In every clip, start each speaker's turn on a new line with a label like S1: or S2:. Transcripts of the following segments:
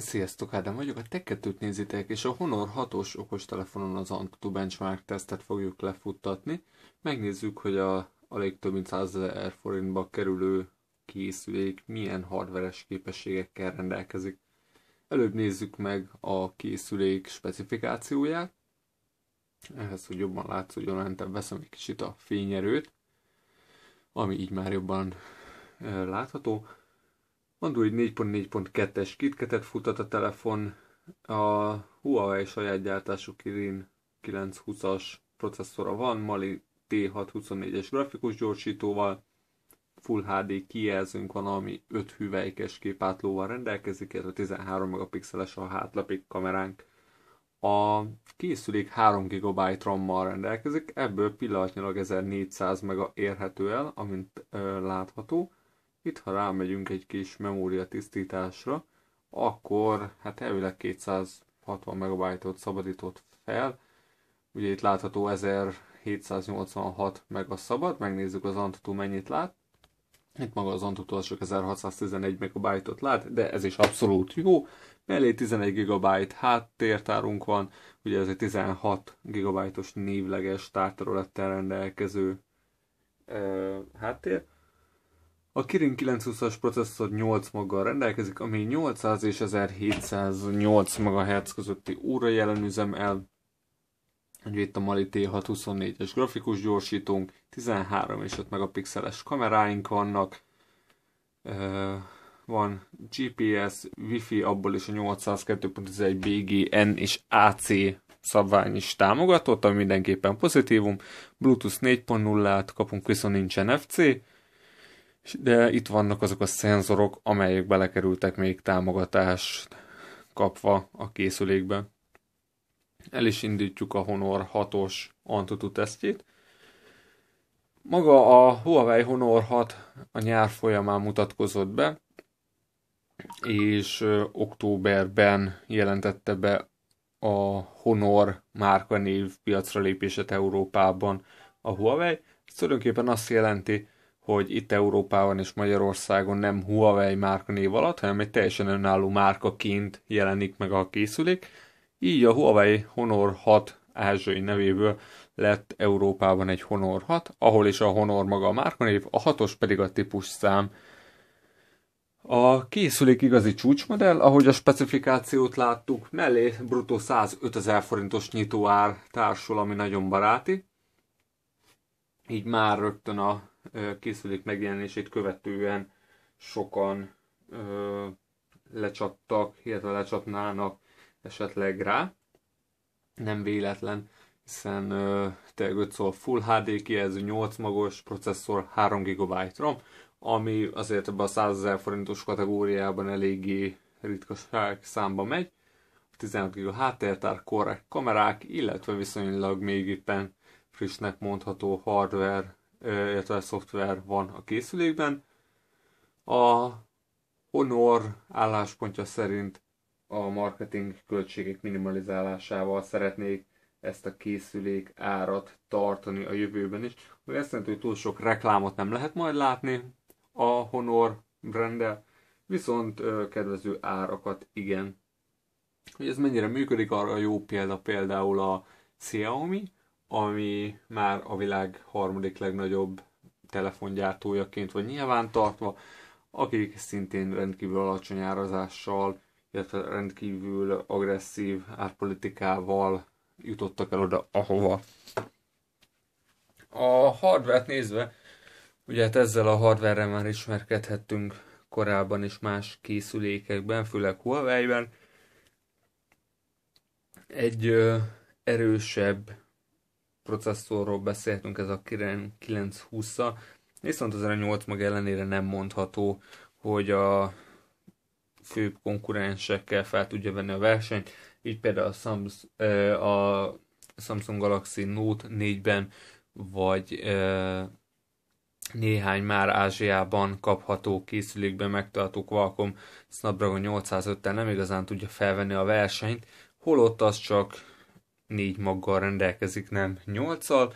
S1: Sziasztok, Ádám vagyok, a teketőt nézitek, és a Honor 6-os okostelefonon az Antutu Benchmark tesztet fogjuk lefuttatni. Megnézzük, hogy a alig több mint 100 ezer forintba kerülő készülék milyen hardveres képességekkel rendelkezik. Előbb nézzük meg a készülék specifikációját. Ehhez, hogy jobban látszódjon, lentem veszem egy kicsit a fényerőt, ami így már jobban eh, látható. Android 4.4.2-es kitketet futat a telefon, a Huawei saját gyártású Kirin 920-as processzora van, Mali T624-es grafikus gyorsítóval, Full HD kijelzőnk van, ami 5 hüvelykes képátlóval rendelkezik, illetve 13 megapixeles a hátlapik kameránk. A készülék 3 GB RAM-mal rendelkezik, ebből pillanatnyilag 1400 mega érhető el, amint ö, látható. Itt, ha rámegyünk egy kis memória tisztításra, akkor hát elvileg 260 megabájtot szabadított fel. Ugye itt látható 1786 meg a szabad, megnézzük az Antutu mennyit lát. Itt maga az Antutu az csak 1611 megabájtot lát, de ez is abszolút jó. Mellé 11 GB háttértárunk van, ugye ez egy 16 GB-os névleges tárterülettel rendelkező e, háttér. A Kirin 920-as processzor 8 maggal rendelkezik, ami 800 és 1708 MHz közötti óra jelen el. Ugye itt a Mali T624-es grafikus gyorsítónk, 13 és 5 megapixeles kameráink vannak, van GPS, Wi-Fi, abból is a 802.11 BGN és AC szabvány is támogatott, ami mindenképpen pozitívum. Bluetooth 4.0-át kapunk, viszont nincsen FC, de itt vannak azok a szenzorok, amelyek belekerültek még támogatást kapva a készülékbe. El is indítjuk a Honor 6-os Antutu tesztjét. Maga a Huawei Honor 6 a nyár folyamán mutatkozott be, és októberben jelentette be a Honor márkanév piacra lépését Európában a Huawei. Ez tulajdonképpen azt jelenti, hogy itt Európában és Magyarországon nem Huawei név alatt, hanem egy teljesen önálló márkaként jelenik meg a készülék. Így a Huawei Honor 6 ázsiai nevéből lett Európában egy Honor 6, ahol is a Honor maga a márkanév, a 6-os pedig a típus szám. A készülék igazi csúcsmodell, ahogy a specifikációt láttuk, mellé brutó 105 ezer forintos nyitóár társul, ami nagyon baráti. Így már rögtön a készülék megjelenését követően sokan ö, lecsaptak, illetve lecsapnának esetleg rá. Nem véletlen, hiszen ö, tényleg 5 szól Full HD kijelző, 8 magos processzor, 3 GB rom, ami azért ebben a 100 ezer forintos kategóriában eléggé ritkaság számba megy. 16 GB háttértár, korrekt kamerák, illetve viszonylag még éppen frissnek mondható hardware illetve szoftver van a készülékben. A Honor álláspontja szerint a marketing költségek minimalizálásával szeretnék ezt a készülék árat tartani a jövőben is. Ami azt jelenti, hogy túl sok reklámot nem lehet majd látni a Honor brendel, viszont kedvező árakat igen. Hogy ez mennyire működik, arra jó példa például a Xiaomi, ami már a világ harmadik legnagyobb telefongyártójaként vagy nyilvántartva, akik szintén rendkívül alacsony árazással, illetve rendkívül agresszív árpolitikával jutottak el oda, ahova. A hardware nézve, ugye hát ezzel a hardware már ismerkedhettünk korábban is más készülékekben, főleg Huawei-ben. Egy ö, erősebb processzorról beszéltünk, ez a 920-a, viszont az 8 mag ellenére nem mondható, hogy a fő konkurensekkel fel tudja venni a versenyt, így például a, Samsung, a Samsung Galaxy Note 4-ben, vagy néhány már Ázsiában kapható készülékben megtartó Qualcomm Snapdragon 805-tel nem igazán tudja felvenni a versenyt, holott az csak négy maggal rendelkezik, nem nyolccal,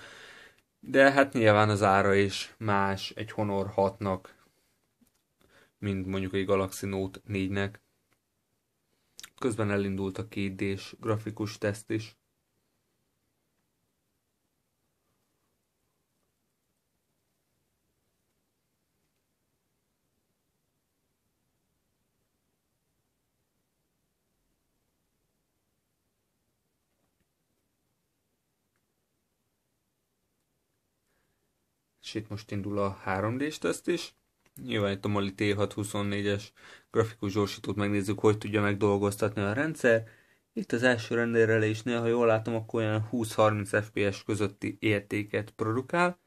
S1: de hát nyilván az ára is más egy Honor 6-nak, mint mondjuk egy Galaxy Note 4-nek. Közben elindult a 2 grafikus teszt is. itt most indul a 3 d teszt is. Nyilván itt a Mali T624-es grafikus gyorsítót megnézzük, hogy tudja megdolgoztatni a rendszer. Itt az első rendelésnél, ha jól látom, akkor olyan 20-30 fps közötti értéket produkál.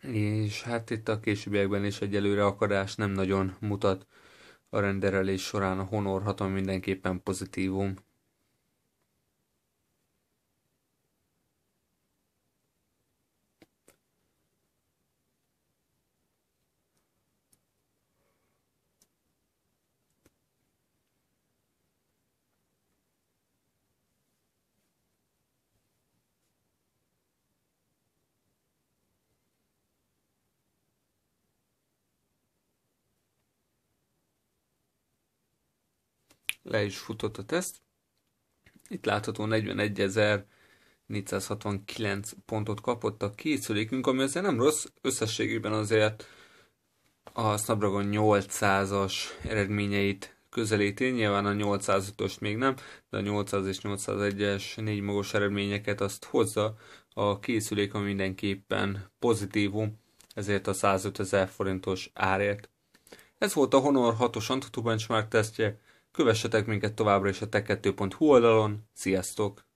S1: És hát itt a későbbiekben is egyelőre akadás nem nagyon mutat a renderelés során a Honor 6 mindenképpen pozitívum. le is futott a teszt. Itt látható 41.469 pontot kapott a készülékünk, ami azért nem rossz, összességében azért a Snapdragon 800-as eredményeit közelíti, nyilván a 805 ost még nem, de a 800 és 801-es négy magos eredményeket azt hozza a készülék, ami mindenképpen pozitívum, ezért a 105 ezer forintos árért. Ez volt a Honor 6-os Antutu Benchmark tesztje, Kövessetek minket továbbra is a tech2.hu oldalon. Sziasztok!